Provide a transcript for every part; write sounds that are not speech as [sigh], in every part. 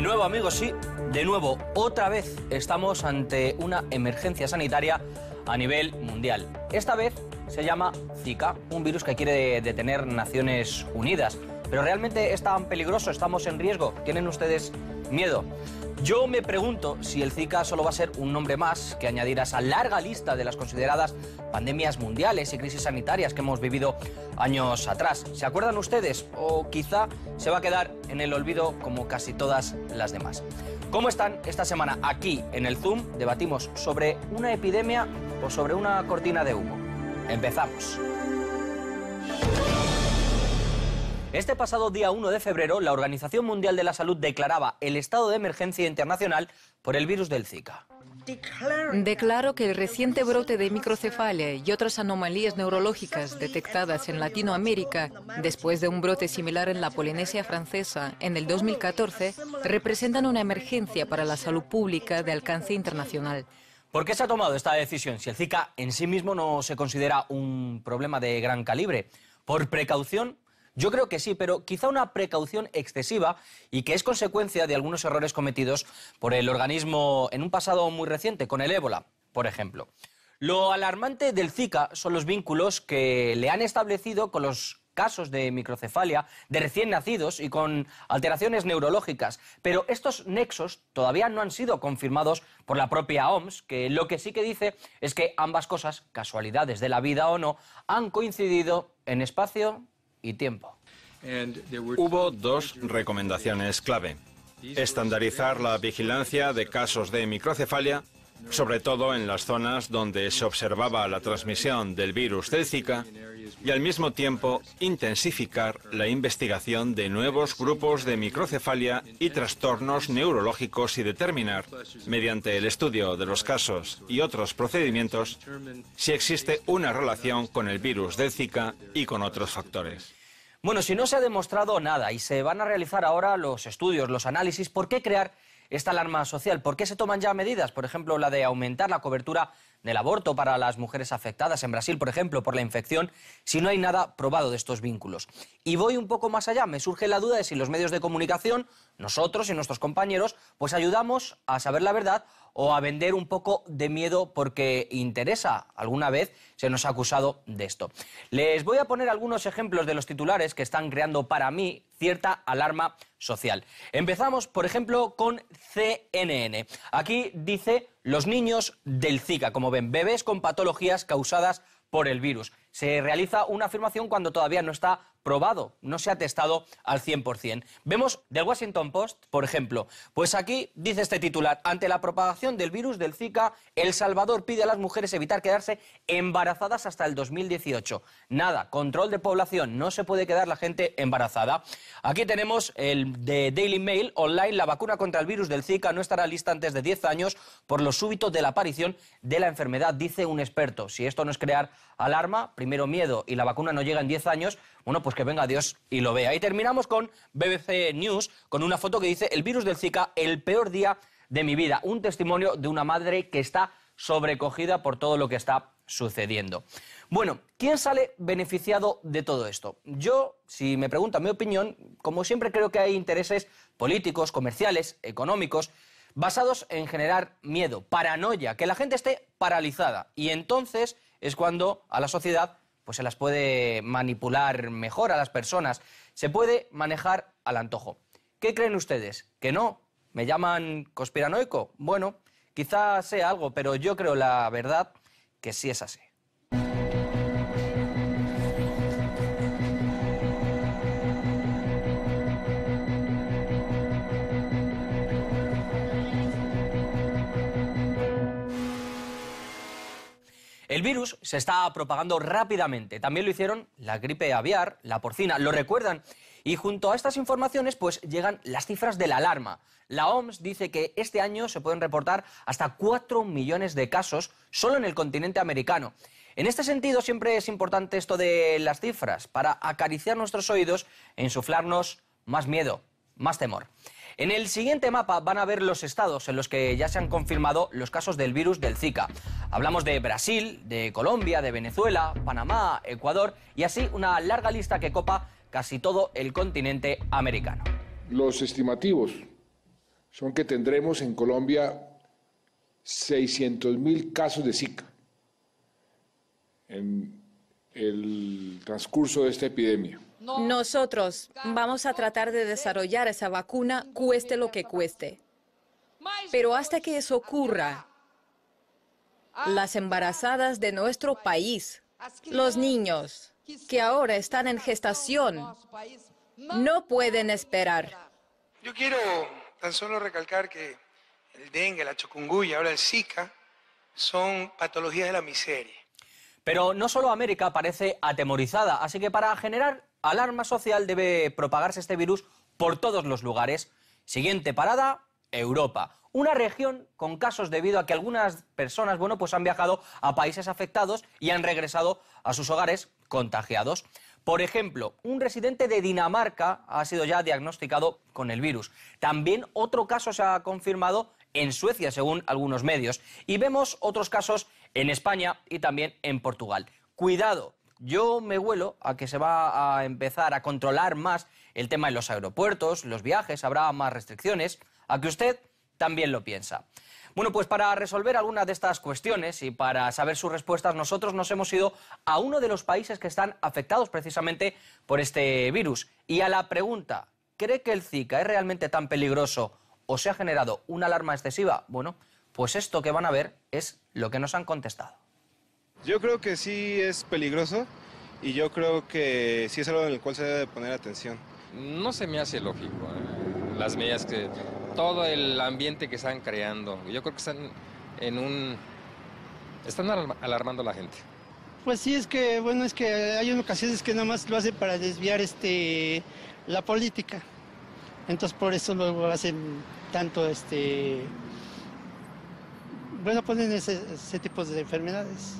De nuevo, amigos, sí, de nuevo, otra vez estamos ante una emergencia sanitaria a nivel mundial. Esta vez se llama Zika, un virus que quiere detener Naciones Unidas. Pero realmente es tan peligroso, estamos en riesgo. ¿Tienen ustedes miedo? Yo me pregunto si el Zika solo va a ser un nombre más que añadir a esa larga lista de las consideradas pandemias mundiales y crisis sanitarias que hemos vivido años atrás. ¿Se acuerdan ustedes? O quizá se va a quedar en el olvido como casi todas las demás. ¿Cómo están? Esta semana aquí en el Zoom debatimos sobre una epidemia o sobre una cortina de humo. Empezamos. Este pasado día 1 de febrero, la Organización Mundial de la Salud declaraba el estado de emergencia internacional por el virus del Zika. Declaro que el reciente brote de microcefalia y otras anomalías neurológicas detectadas en Latinoamérica, después de un brote similar en la Polinesia francesa en el 2014, representan una emergencia para la salud pública de alcance internacional. ¿Por qué se ha tomado esta decisión si el Zika en sí mismo no se considera un problema de gran calibre? ¿Por precaución yo creo que sí, pero quizá una precaución excesiva y que es consecuencia de algunos errores cometidos por el organismo en un pasado muy reciente, con el ébola, por ejemplo. Lo alarmante del Zika son los vínculos que le han establecido con los casos de microcefalia de recién nacidos y con alteraciones neurológicas. Pero estos nexos todavía no han sido confirmados por la propia OMS, que lo que sí que dice es que ambas cosas, casualidades de la vida o no, han coincidido en espacio y tiempo. Hubo dos recomendaciones clave. Estandarizar la vigilancia de casos de microcefalia sobre todo en las zonas donde se observaba la transmisión del virus del Zika y al mismo tiempo intensificar la investigación de nuevos grupos de microcefalia y trastornos neurológicos y determinar, mediante el estudio de los casos y otros procedimientos, si existe una relación con el virus del Zika y con otros factores. Bueno, si no se ha demostrado nada y se van a realizar ahora los estudios, los análisis, ¿por qué crear esta alarma social? ¿Por qué se toman ya medidas? Por ejemplo, la de aumentar la cobertura del aborto para las mujeres afectadas en Brasil, por ejemplo, por la infección, si no hay nada probado de estos vínculos. Y voy un poco más allá, me surge la duda de si los medios de comunicación, nosotros y nuestros compañeros, pues ayudamos a saber la verdad o a vender un poco de miedo porque interesa. Alguna vez se nos ha acusado de esto. Les voy a poner algunos ejemplos de los titulares que están creando para mí cierta alarma social. Empezamos, por ejemplo, con CNN. Aquí dice los niños del Zika, como ven, bebés con patologías causadas por el virus se realiza una afirmación cuando todavía no está probado, no se ha testado al 100%. Vemos del Washington Post, por ejemplo, pues aquí dice este titular, ante la propagación del virus del Zika, El Salvador pide a las mujeres evitar quedarse embarazadas hasta el 2018. Nada, control de población, no se puede quedar la gente embarazada. Aquí tenemos el de Daily Mail, online, la vacuna contra el virus del Zika no estará lista antes de 10 años por lo súbito de la aparición de la enfermedad, dice un experto. Si esto no es crear alarma, primero miedo y la vacuna no llega en 10 años, bueno, pues que venga Dios y lo vea. Y terminamos con BBC News, con una foto que dice, el virus del Zika, el peor día de mi vida. Un testimonio de una madre que está sobrecogida por todo lo que está sucediendo. Bueno, ¿quién sale beneficiado de todo esto? Yo, si me preguntan mi opinión, como siempre creo que hay intereses políticos, comerciales, económicos, basados en generar miedo, paranoia, que la gente esté paralizada. Y entonces es cuando a la sociedad pues se las puede manipular mejor a las personas, se puede manejar al antojo. ¿Qué creen ustedes? ¿Que no? ¿Me llaman conspiranoico? Bueno, quizás sea algo, pero yo creo la verdad que sí es así. El virus se está propagando rápidamente. También lo hicieron la gripe aviar, la porcina, lo recuerdan. Y junto a estas informaciones, pues llegan las cifras de la alarma. La OMS dice que este año se pueden reportar hasta 4 millones de casos solo en el continente americano. En este sentido, siempre es importante esto de las cifras, para acariciar nuestros oídos e insuflarnos más miedo, más temor. En el siguiente mapa van a ver los estados en los que ya se han confirmado los casos del virus del Zika. Hablamos de Brasil, de Colombia, de Venezuela, Panamá, Ecuador y así una larga lista que copa casi todo el continente americano. Los estimativos son que tendremos en Colombia 600.000 casos de Zika en el transcurso de esta epidemia. Nosotros vamos a tratar de desarrollar esa vacuna, cueste lo que cueste. Pero hasta que eso ocurra, las embarazadas de nuestro país, los niños que ahora están en gestación, no pueden esperar. Yo quiero tan solo recalcar que el dengue, la chocunguya, ahora el Zika, son patologías de la miseria. Pero no solo América parece atemorizada, así que para generar alarma social, debe propagarse este virus por todos los lugares. Siguiente parada, Europa. Una región con casos debido a que algunas personas, bueno, pues han viajado a países afectados y han regresado a sus hogares contagiados. Por ejemplo, un residente de Dinamarca ha sido ya diagnosticado con el virus. También otro caso se ha confirmado en Suecia, según algunos medios. Y vemos otros casos en España y también en Portugal. Cuidado, yo me huelo a que se va a empezar a controlar más el tema en los aeropuertos, los viajes, habrá más restricciones, a que usted también lo piensa. Bueno, pues para resolver algunas de estas cuestiones y para saber sus respuestas, nosotros nos hemos ido a uno de los países que están afectados precisamente por este virus. Y a la pregunta, ¿cree que el Zika es realmente tan peligroso o se ha generado una alarma excesiva? Bueno, pues esto que van a ver es lo que nos han contestado. Yo creo que sí es peligroso y yo creo que sí es algo en el cual se debe poner atención. No se me hace lógico eh, las medidas que... Todo el ambiente que están creando. Yo creo que están en un... Están alarmando a la gente. Pues sí, es que, bueno, es que hay ocasiones que nada más lo hacen para desviar este, la política. Entonces por eso luego hacen tanto, este, bueno, ponen ese tipo de enfermedades.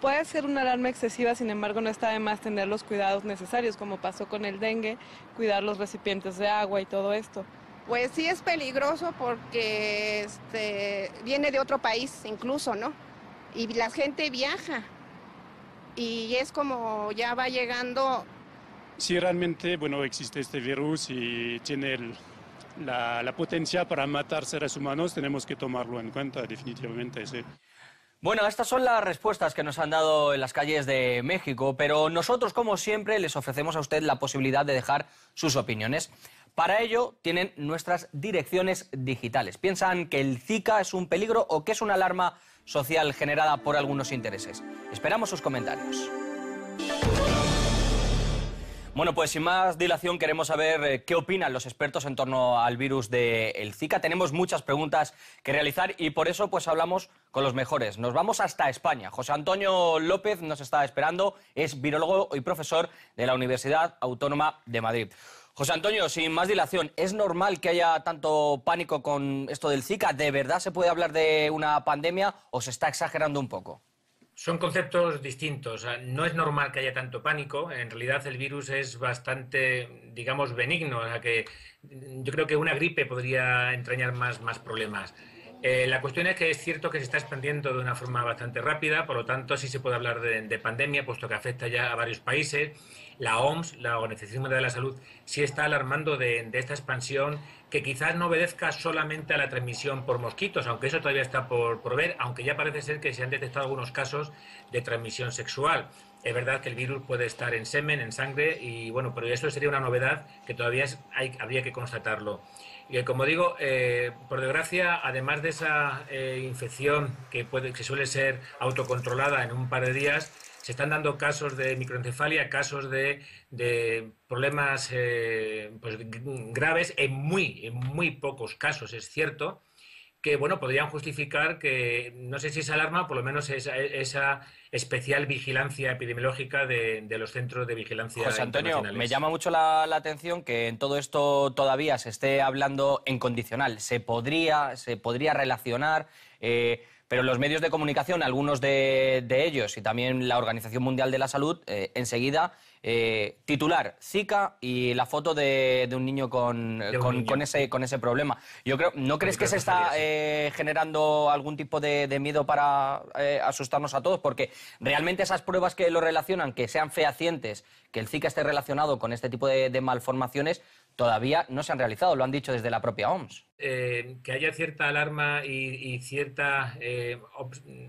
Puede ser una alarma excesiva, sin embargo, no está de más tener los cuidados necesarios, como pasó con el dengue, cuidar los recipientes de agua y todo esto. Pues sí es peligroso porque este, viene de otro país incluso, ¿no? Y la gente viaja y es como ya va llegando. Si realmente, bueno, existe este virus y tiene la, la potencia para matar seres humanos, tenemos que tomarlo en cuenta definitivamente, sí. Bueno, estas son las respuestas que nos han dado en las calles de México, pero nosotros, como siempre, les ofrecemos a usted la posibilidad de dejar sus opiniones. Para ello, tienen nuestras direcciones digitales. Piensan que el Zika es un peligro o que es una alarma social generada por algunos intereses. Esperamos sus comentarios. Bueno, pues sin más dilación queremos saber eh, qué opinan los expertos en torno al virus del Zika. Tenemos muchas preguntas que realizar y por eso pues hablamos con los mejores. Nos vamos hasta España. José Antonio López nos está esperando, es virólogo y profesor de la Universidad Autónoma de Madrid. José Antonio, sin más dilación, ¿es normal que haya tanto pánico con esto del Zika? ¿De verdad se puede hablar de una pandemia o se está exagerando un poco? Son conceptos distintos. No es normal que haya tanto pánico. En realidad el virus es bastante, digamos, benigno. O que yo creo que una gripe podría entrañar más, más problemas. Eh, la cuestión es que es cierto que se está expandiendo de una forma bastante rápida, por lo tanto sí se puede hablar de, pandemia, puesto que afecta ya a varios países. La OMS, la Organización Mundial de la Salud, sí está alarmando de, esta expansión que quizás no obedezca solamente a la transmisión por mosquitos, aunque eso todavía está por, ver, aunque ya parece ser que se han detectado algunos casos de transmisión sexual. Es verdad que el virus puede estar en semen, en sangre, y bueno, pero eso sería una novedad que todavía habría que constatarlo. Y como digo, eh, por desgracia, además de esa eh, infección que, suele ser autocontrolada en un par de días, se están dando casos de microencefalia, casos de, problemas eh, pues, graves en muy, en muy pocos casos, es cierto, bueno, podrían justificar que, no sé si es alarma, por lo menos esa, especial vigilancia epidemiológica de, los centros de vigilancia. José Antonio, me llama mucho la, atención que en todo esto todavía se esté hablando en condicional. Se podría, se podría relacionar. Eh, pero los medios de comunicación, algunos de, ellos y también la Organización Mundial de la Salud, eh, enseguida eh, titular, Zika y la foto de, un niño, con, con, ese, problema. Yo creo, ¿No crees que se está eh, generando algún tipo de, miedo para eh, asustarnos a todos? Porque realmente esas pruebas que lo relacionan, que sean fehacientes, que el Zika esté relacionado con este tipo de, malformaciones, todavía no se han realizado, lo han dicho desde la propia OMS. que haya cierta alarma y, cierto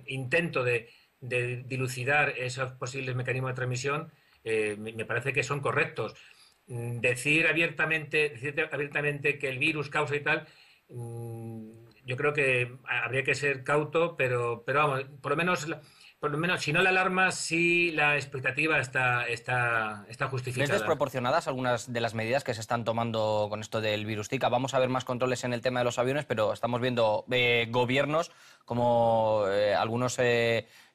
intento de, de dilucidar esos posibles mecanismos de transmisión eh, me parece que son correctos. Mm, decir abiertamente, abiertamente que el virus causa y tal, mm, yo creo que habría que ser cauto, pero, pero vamos, por lo menos por lo menos, si no la alarma, sí la expectativa está, está, está justificada. ¿Es desproporcionadas algunas de las medidas que se están tomando con esto del virus Zika? Vamos a ver más controles en el tema de los aviones, pero estamos viendo eh, gobiernos como eh, algunos...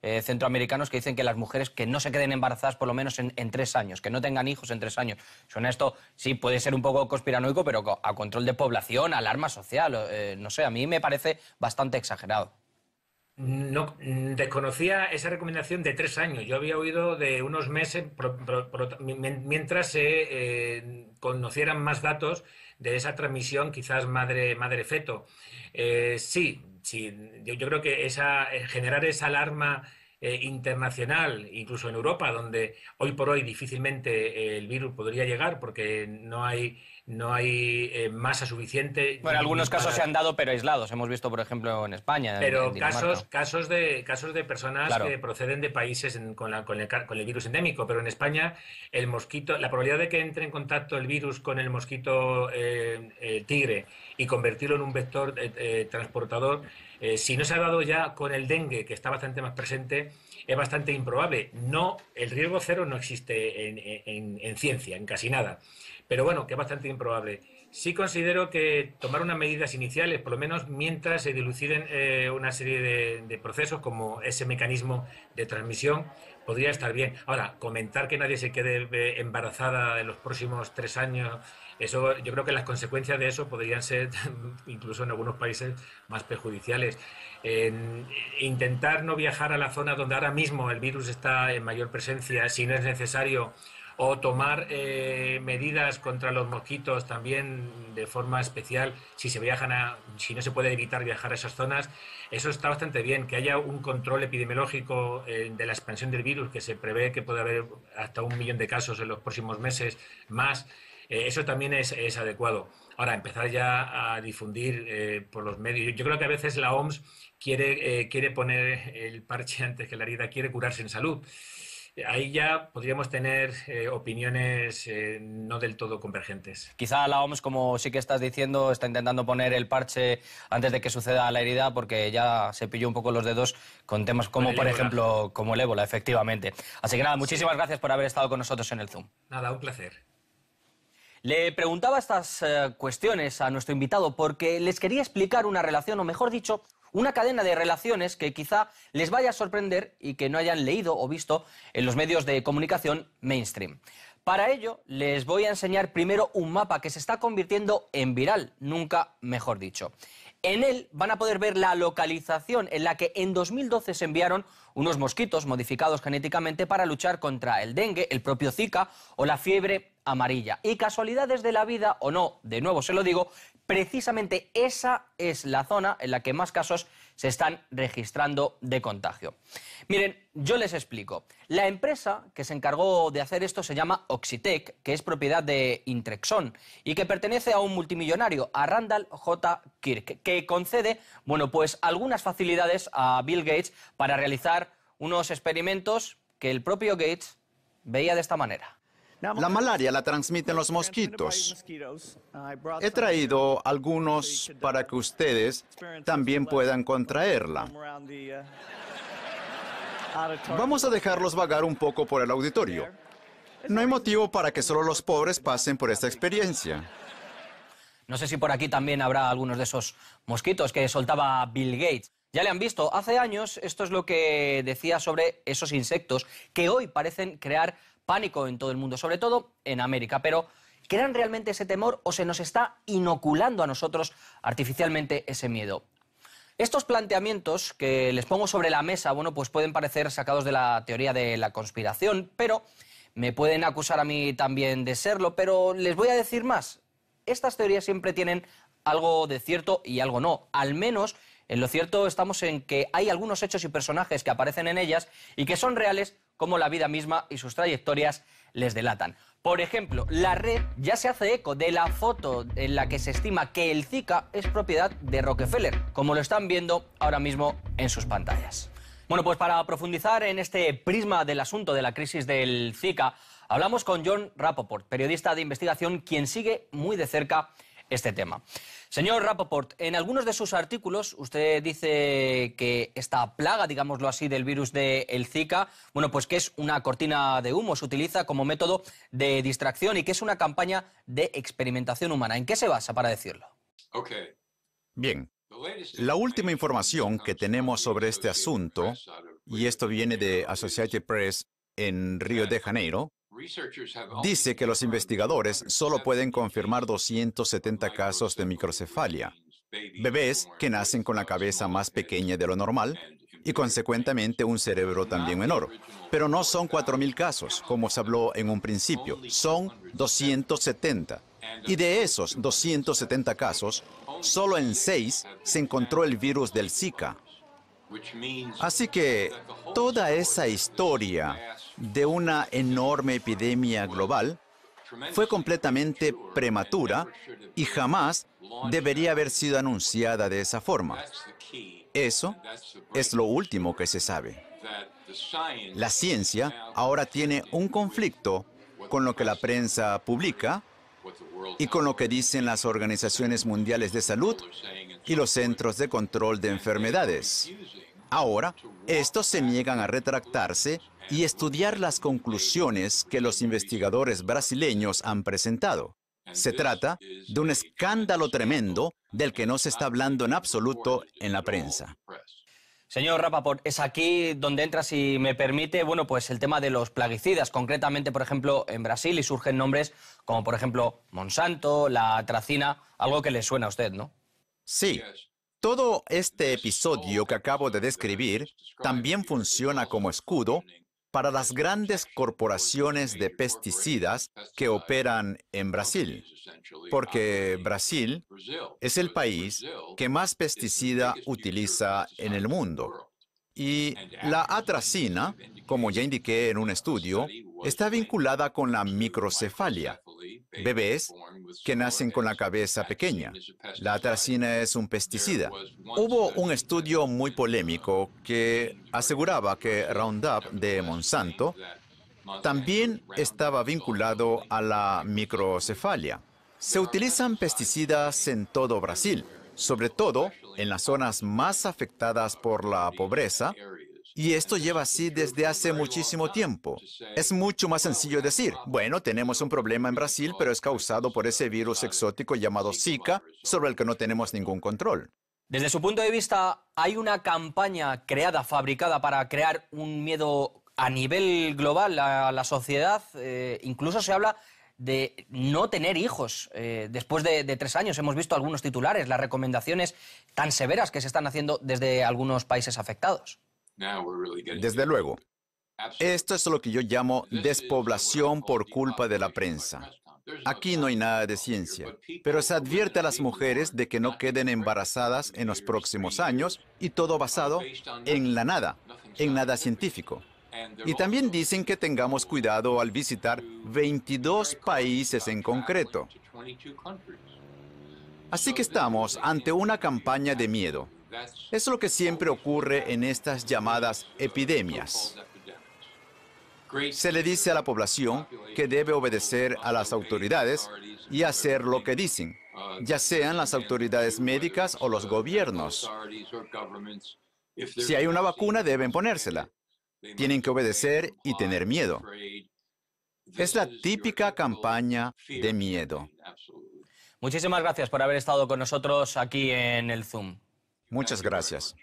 Eh, centroamericanos que dicen que las mujeres que no se queden embarazadas por lo menos en, tres años, que no tengan hijos en tres años. Suena esto, sí, puede ser un poco conspiranoico, pero a control de población, alarma social, eh, no sé, a mí me parece bastante exagerado. No, desconocía esa recomendación de tres años. Yo había oído de unos meses mientras se eh, conocieran más datos de esa transmisión, quizás madre-feto. Madre sí, yo, creo que esa, eh, generar esa alarma eh, internacional, incluso en Europa, donde hoy por hoy difícilmente eh, el virus podría llegar porque no hay no hay eh, masa suficiente. Bueno, algunos casos se han dado, pero aislados. Hemos visto, por ejemplo, en España. Pero casos, casos, de, casos de personas que proceden de países con, el, virus endémico. Pero en España, el mosquito, la probabilidad de que entre en contacto el virus con el mosquito eh, tigre y convertirlo en un vector eh, transportador, si no se ha dado ya con el dengue, que está bastante más presente, es bastante improbable. No, el riesgo cero no existe en, ciencia, en casi nada. Pero bueno, que es bastante improbable. Sí considero que tomar unas medidas iniciales, por lo menos mientras se diluciden eh, una serie de, procesos como ese mecanismo de transmisión, podría estar bien. Ahora, comentar que nadie se quede eh, embarazada en los próximos tres años, eso yo creo que las consecuencias de eso podrían ser, [laughs] incluso en algunos países, más perjudiciales. intentar no viajar a la zona donde ahora mismo el virus está en mayor presencia, si no es necesario o tomar eh, medidas contra los mosquitos también de forma especial si se viajan a, si no se puede evitar viajar a esas zonas. Eso está bastante bien, que haya un control epidemiológico eh, de la expansión del virus, que se prevé que puede haber hasta un millón de casos en los próximos meses más. Eh, eso también es, adecuado. Ahora, empezar ya a difundir por los medios. Yo creo que a veces la OMS quiere poner el parche [laughs] antes que la herida, quiere curarse en salud ahí ya podríamos tener eh, opiniones eh, no del todo convergentes. Quizá la OMS, como sí que estás diciendo, está intentando poner el parche antes de que suceda la herida porque ya se pilló un poco los dedos con temas como, por ejemplo, como el ébola, efectivamente. Así que nada, muchísimas gracias por haber estado con nosotros en el Zoom. Nada, un placer. Le preguntaba estas eh, cuestiones a nuestro invitado porque les quería explicar una relación, o mejor dicho, una cadena de relaciones que quizá les vaya a sorprender y que no hayan leído o visto en los medios de comunicación mainstream. Para ello, les voy a enseñar primero un mapa que se está convirtiendo en viral, nunca mejor dicho. En él van a poder ver la localización en la que en 2012 se enviaron unos mosquitos modificados genéticamente para luchar contra el dengue, el propio Zika o la fiebre amarilla. Y casualidades de la vida, o no, de nuevo se lo digo, precisamente esa es la zona en la que más casos se están registrando de contagio. Miren, yo les explico. La empresa que se encargó de hacer esto se llama Oxitec, que es propiedad de Intrexon y que pertenece a un multimillonario, a Randall J. Kirk, que concede, bueno, pues algunas facilidades a Bill Gates para realizar unos experimentos que el propio Gates veía de esta manera. La malaria la transmiten los mosquitos. Ah, He traído algunos para que ustedes también puedan contraerla. Uh, [laughs] Vamos a dejarlos vagar un poco por el auditorio. No hay motivo para que solo los pobres pasen por esta experiencia. No sé si por aquí también habrá algunos de esos mosquitos que soltaba Bill Gates. Ya le han visto, hace años esto es lo que decía sobre esos insectos que hoy parecen crear pánico en todo el mundo, sobre todo en América. Pero, ¿crean realmente ese temor o se nos está inoculando a nosotros artificialmente ese miedo? Estos planteamientos que les pongo sobre la mesa, bueno, pues pueden parecer sacados de la teoría de la conspiración, pero me pueden acusar a mí también de serlo, pero les voy a decir más. Estas teorías siempre tienen algo de cierto y algo no. Al menos en lo cierto estamos en que hay algunos hechos y personajes que aparecen en ellas y que son reales como la vida misma y sus trayectorias les delatan. Por ejemplo, la red ya se hace eco de la foto en la que se estima que el Zika es propiedad de Rockefeller, como lo están viendo ahora mismo en sus pantallas. Bueno, pues para profundizar en este prisma del asunto de la crisis del Zika, hablamos con John Rapoport, periodista de investigación, quien sigue muy de cerca este tema. Señor Rapoport, en algunos de sus artículos usted dice que esta plaga, digámoslo así, del virus del El Zika, bueno, pues que es una cortina de humo, se utiliza como método de distracción y que es una campaña de experimentación humana. ¿En qué se basa para decirlo? Bien. La última información que tenemos sobre este asunto, y esto viene de Associated Press en Río de Janeiro, Dice que los investigadores solo pueden confirmar 270 casos de microcefalia, bebés que nacen con la cabeza más pequeña de lo normal y consecuentemente un cerebro también menor. Pero no son 4.000 casos, como se habló en un principio, son 270. Y de esos 270 casos, solo en 6 se encontró el virus del Zika. Así que toda esa historia de una enorme epidemia global fue completamente prematura y jamás debería haber sido anunciada de esa forma. Eso es lo último que se sabe. La ciencia ahora tiene un conflicto con lo que la prensa publica y con lo que dicen las organizaciones mundiales de salud y los centros de control de enfermedades. Ahora, estos se niegan a retractarse y estudiar las conclusiones que los investigadores brasileños han presentado. Se trata de un escándalo tremendo del que no se está hablando en absoluto en la prensa. Señor Rapaport, es aquí donde entra, si me permite, bueno, pues el tema de los plaguicidas, concretamente, por ejemplo, en Brasil, y surgen nombres como, por ejemplo, Monsanto, la tracina, algo que le suena a usted, ¿no? Sí. Todo este episodio que acabo de describir también funciona como escudo para las grandes corporaciones de pesticidas que operan en Brasil, porque Brasil es el país que más pesticida utiliza en el mundo. Y la atracina, como ya indiqué en un estudio, está vinculada con la microcefalia, eh, bebés que nacen con la eh, cabeza pequeña. La atracina es un pesticida. Hubo un estudio muy polémico uh, que aseguraba que Roundup de Monsanto también estaba vinculado a la microcefalia. Se utilizan pesticidas en todo Brasil, sobre todo en las zonas más afectadas uh, por la pobreza y esto lleva así desde hace muchísimo tiempo. Es mucho más sencillo decir, bueno, tenemos un problema en Brasil, pero es causado por ese virus exótico llamado Zika, sobre el que no tenemos ningún control. Desde su punto de vista, ¿hay una campaña creada, fabricada para crear un miedo a nivel global a la sociedad? Eh, incluso se habla de no tener hijos. Eh, después de, tres años hemos visto algunos titulares, las recomendaciones tan severas que se están haciendo desde algunos países afectados. Desde luego, esto es lo que yo llamo despoblación por culpa de la prensa. Aquí no hay nada de ciencia, pero se advierte a las mujeres de que no queden embarazadas en los próximos años y todo basado en la nada, en nada científico. Y también dicen que tengamos cuidado al visitar 22 países en concreto. Así que estamos ante una campaña de miedo. Es lo que siempre ocurre en estas llamadas epidemias. Se le dice a la población que debe obedecer a las autoridades y hacer lo que dicen, ya sean las autoridades médicas o los gobiernos. Si hay una vacuna, deben ponérsela. Tienen que obedecer y tener miedo. Es la típica campaña de miedo. Muchísimas gracias por haber estado con nosotros aquí en el Zoom. Muchas gracias.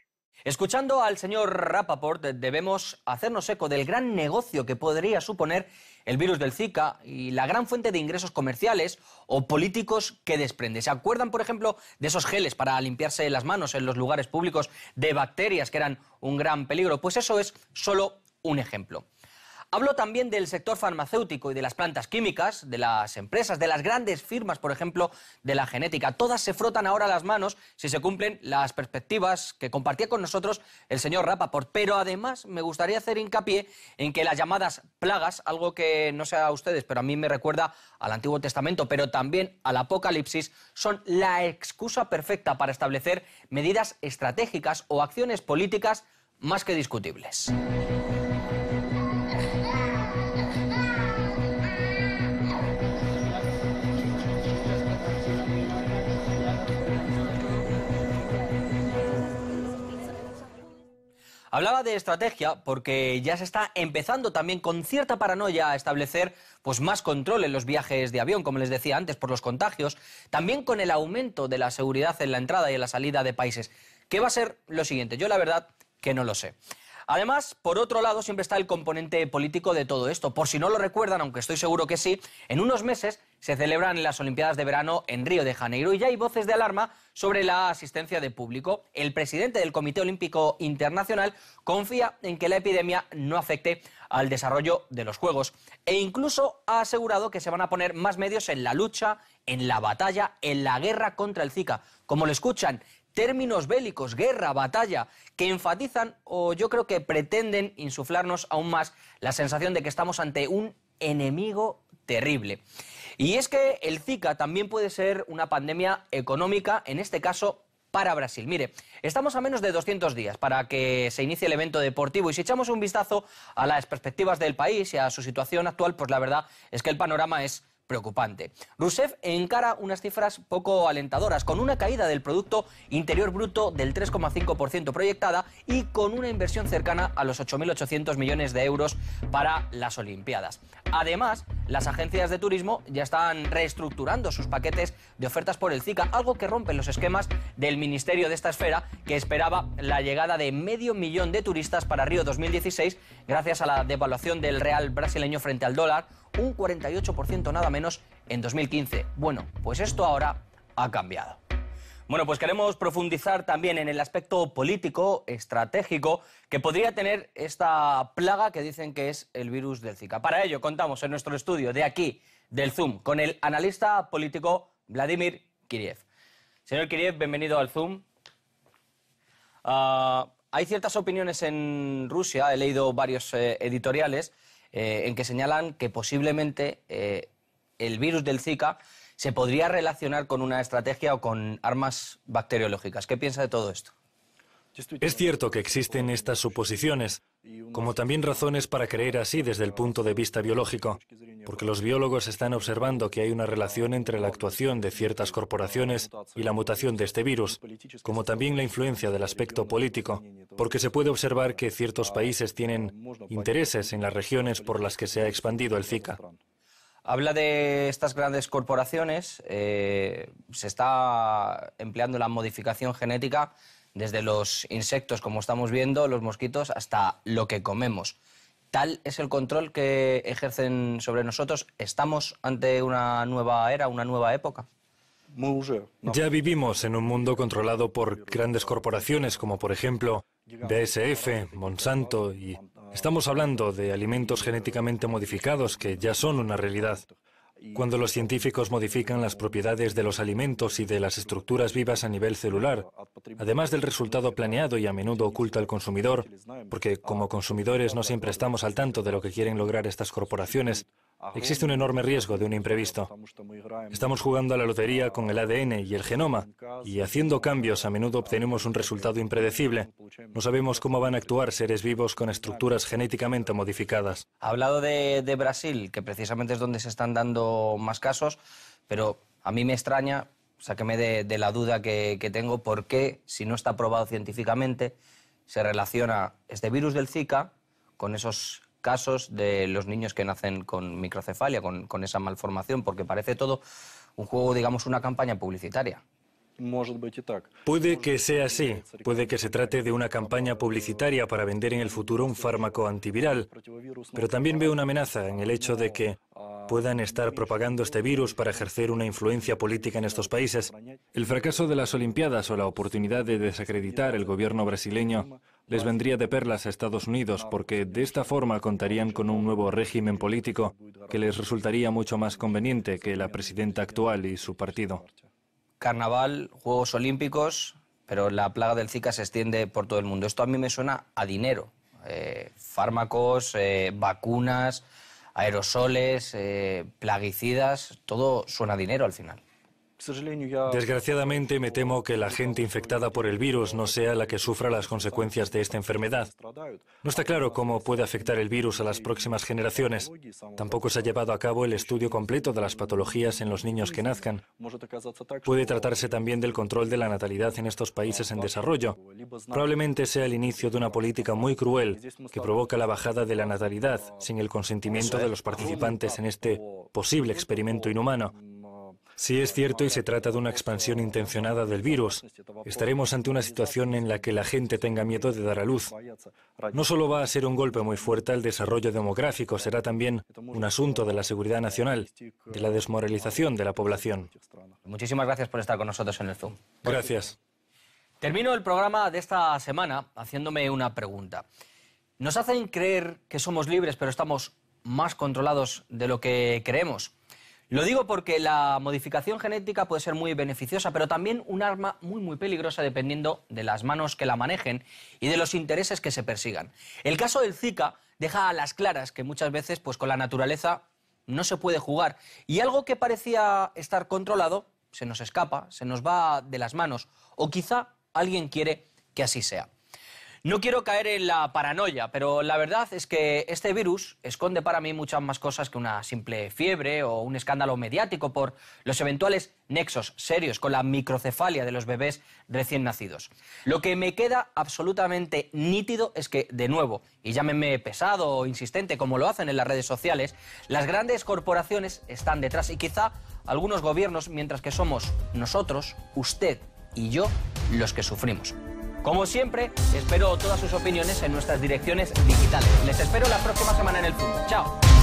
Escuchando al señor Rappaport, debemos hacernos eco del gran negocio que podría suponer el virus del Zika y la gran fuente de ingresos comerciales o políticos que desprende. ¿Se acuerdan, por ejemplo, de esos geles para limpiarse las manos en los lugares públicos de bacterias que eran un gran peligro? Pues eso es solo un ejemplo. Hablo también del sector farmacéutico y de las plantas químicas, de las empresas, de las grandes firmas, por ejemplo, de la genética. Todas se frotan ahora las manos si se cumplen las perspectivas que compartía con nosotros el señor Rapaport. Pero además me gustaría hacer hincapié en que las llamadas plagas, algo que no sé a ustedes, pero a mí me recuerda al Antiguo Testamento, pero también al Apocalipsis, son la excusa perfecta para establecer medidas estratégicas o acciones políticas más que discutibles. Hablaba de estrategia porque ya se está empezando también con cierta paranoia a establecer pues, más control en los viajes de avión, como les decía antes, por los contagios, también con el aumento de la seguridad en la entrada y en la salida de países. ¿Qué va a ser lo siguiente? Yo la verdad que no lo sé. Además, por otro lado, siempre está el componente político de todo esto. Por si no lo recuerdan, aunque estoy seguro que sí, en unos meses se celebran las Olimpiadas de Verano en Río de Janeiro y ya hay voces de alarma sobre la asistencia de público. El presidente del Comité Olímpico Internacional confía en que la epidemia no afecte al desarrollo de los Juegos e incluso ha asegurado que se van a poner más medios en la lucha, en la batalla, en la guerra contra el Zika. Como lo escuchan, términos bélicos, guerra, batalla, que enfatizan o yo creo que pretenden insuflarnos aún más la sensación de que estamos ante un enemigo terrible. Y es que el Zika también puede ser una pandemia económica, en este caso para Brasil. Mire, estamos a menos de 200 días para que se inicie el evento deportivo y si echamos un vistazo a las perspectivas del país y a su situación actual, pues la verdad es que el panorama es preocupante. Rousseff encara unas cifras poco alentadoras, con una caída del Producto Interior Bruto del 3,5% proyectada y con una inversión cercana a los 8.800 millones de euros para las Olimpiadas. Además, las agencias de turismo ya están reestructurando sus paquetes de ofertas por el Zika, algo que rompe los esquemas del Ministerio de esta esfera, que esperaba la llegada de medio millón de turistas para Río 2016 gracias a la devaluación del real brasileño frente al dólar, un 48% nada menos en 2015. Bueno, pues esto ahora ha cambiado. Bueno, pues queremos profundizar también en el aspecto político, estratégico, que podría tener esta plaga que dicen que es el virus del Zika. Para ello, contamos en nuestro estudio de aquí, del Zoom, con el analista político Vladimir Kiriev. Señor Kiriev, bienvenido al Zoom. Ah, hay ciertas opiniones en Rusia, he leído varios eh, editoriales, eh, en que señalan que posiblemente eh, el virus del Zika se podría relacionar con una estrategia o con armas bacteriológicas. ¿Qué piensa de todo esto? Es cierto que existen estas suposiciones, como también razones para creer así desde el punto de vista biológico, porque los biólogos están observando que hay una relación entre la actuación de ciertas corporaciones y la mutación de este virus, como también la influencia del aspecto político, porque se puede observar que ciertos países tienen intereses en las regiones por las que se ha expandido el Zika. Habla de estas grandes corporaciones, eh, se está empleando la modificación genética desde los insectos, como estamos viendo, los mosquitos, hasta lo que comemos. Tal es el control que ejercen sobre nosotros. ¿Estamos ante una nueva era, una nueva época? Ya vivimos en un mundo controlado por grandes corporaciones como por ejemplo BSF, Monsanto y Estamos hablando de alimentos genéticamente modificados que ya son una realidad. Cuando los científicos modifican las propiedades de los alimentos y de las estructuras vivas a nivel celular, además del resultado planeado y a menudo oculto al consumidor, porque como consumidores no siempre estamos al tanto de lo que quieren lograr estas corporaciones, existe un enorme riesgo de un imprevisto. Estamos jugando a la lotería con el ADN y el genoma, y haciendo cambios a menudo obtenemos un resultado impredecible. No sabemos cómo van a actuar seres vivos con estructuras genéticamente modificadas. Ha hablado de, Brasil, que precisamente es donde se están dando más casos, pero a mí me extraña, sáqueme de, la duda que, que tengo, por qué, si no está probado científicamente, se relaciona este virus del Zika con esos casos de los niños que nacen con microcefalia, con, esa malformación, porque parece todo un juego, digamos, una campaña publicitaria. Puede que sea así, puede que se trate de una campaña publicitaria para vender en el futuro un fármaco antiviral, pero también veo una amenaza en el hecho de que puedan estar propagando este virus para ejercer una influencia política en estos países. El fracaso de las Olimpiadas o la oportunidad de desacreditar el gobierno brasileño les vendría de perlas a Estados Unidos porque de esta forma contarían con un nuevo régimen político que les resultaría mucho más conveniente que la presidenta actual y su partido carnaval, Juegos Olímpicos, pero la plaga del Zika se extiende por todo el mundo. Esto a mí me suena a dinero. Eh, fármacos, eh, vacunas, aerosoles, eh, plaguicidas, todo suena a dinero al final. Desgraciadamente me temo que la gente infectada por el virus no sea la que sufra las consecuencias de esta enfermedad. No está claro cómo puede afectar el virus a las próximas generaciones. Tampoco se ha llevado a cabo el estudio completo de las patologías en los niños que nazcan. Puede tratarse también del control de la natalidad en estos países en desarrollo. Probablemente sea el inicio de una política muy cruel que provoca la bajada de la natalidad sin el consentimiento de los participantes en este posible experimento inhumano. Si es cierto y se trata de una expansión intencionada del virus, estaremos ante una situación en la que la gente tenga miedo de dar a luz. No solo va a ser un golpe muy fuerte al desarrollo demográfico, será también un asunto de la seguridad nacional, de la desmoralización de la población. Muchísimas gracias por estar con nosotros en el Zoom. Gracias. Termino el programa de esta semana haciéndome una pregunta. Nos hacen creer que somos libres, pero estamos más controlados de lo que creemos. Lo digo porque la modificación genética puede ser muy beneficiosa, pero también un arma muy muy peligrosa dependiendo de las manos que la manejen y de los intereses que se persigan. El caso del Zika deja a las claras que muchas veces pues con la naturaleza no se puede jugar y algo que parecía estar controlado se nos escapa, se nos va de las manos o quizá alguien quiere que así sea. No quiero caer en la paranoia, pero la verdad es que este virus esconde para mí muchas más cosas que una simple fiebre o un escándalo mediático por los eventuales nexos serios con la microcefalia de los bebés recién nacidos. Lo que me queda absolutamente nítido es que, de nuevo, y llámenme pesado o insistente como lo hacen en las redes sociales, las grandes corporaciones están detrás y quizá algunos gobiernos, mientras que somos nosotros, usted y yo, los que sufrimos. Como siempre, espero todas sus opiniones en nuestras direcciones digitales. Les espero la próxima semana en el punto. Chao.